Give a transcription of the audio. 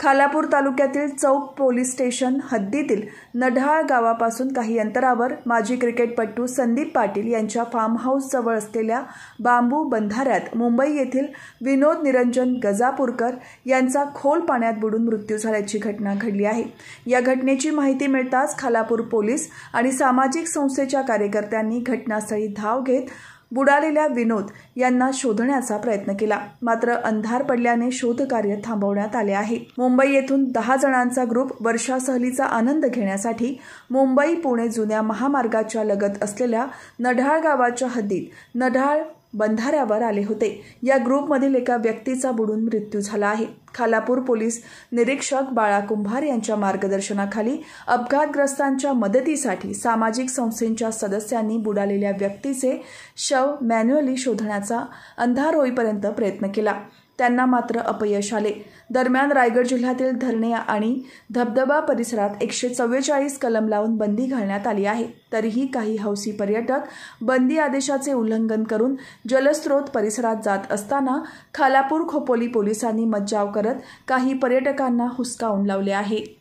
खालापूर तालुक्यातील चौक police station हद्दीतील नढाळ गावापासून काही अंतरावर माजी क्रिकेटपटू संदीप पाटील यांच्या फार्म हाऊसजवळ असलेल्या बांबू बंधाऱ्यात मुंबई येथील विनोद निरंजन गजापूरकर यांचा खोल पाण्यात बुडून मृत्यू झाल्याची घटना घडली आहे या घटनेची माहिती मिळताच खालापूर पोलीस आणि सामाजिक संस्थेच्या कार्यकर्त्यांनी घटनास्थळी धाव घेत बुडालेल्या विनोद यांना शोधण्याचा प्रयत्न केला मात्र अंधार पडल्याने शोधकार्य थांबवण्यात आले आहे मुंबई येथून दहा जणांचा ग्रुप वर्षा सहलीचा आनंद घेण्यासाठी मुंबई पुणे जुन्या महामार्गाच्या लगत असलेल्या नढाळ गावाच्या हद्दीत नढाळ बंधाऱ्यावर आले होते या ग्रुपमधील एका व्यक्तीचा बुडून मृत्यू झाला आहे खालापूर पोलीस निरीक्षक बाळा कुंभार यांच्या मार्गदर्शनाखाली अपघातग्रस्तांच्या मदतीसाठी सामाजिक संस्थेच्या सदस्यांनी बुडालेल्या व्यक्तीचे शव मॅन्युअली शोधण्याचा अंधार होईपर्यंत प्रयत्न केला त्यांना मात्र अपयश आले दरम्यान रायगड जिल्ह्यातील धरणे आणि धबधबा परिसरात एकशे चव्वेचाळीस कलम लावून बंदी घालण्यात आली आहे तरीही काही हौसी पर्यटक बंदी आदेशाचे उल्लंघन करून जलस्रोत परिसरात जात असताना खालापूर खोपोली पोलिसांनी मज्जाव करत काही पर्यटकांना हुसकावून लावले आहे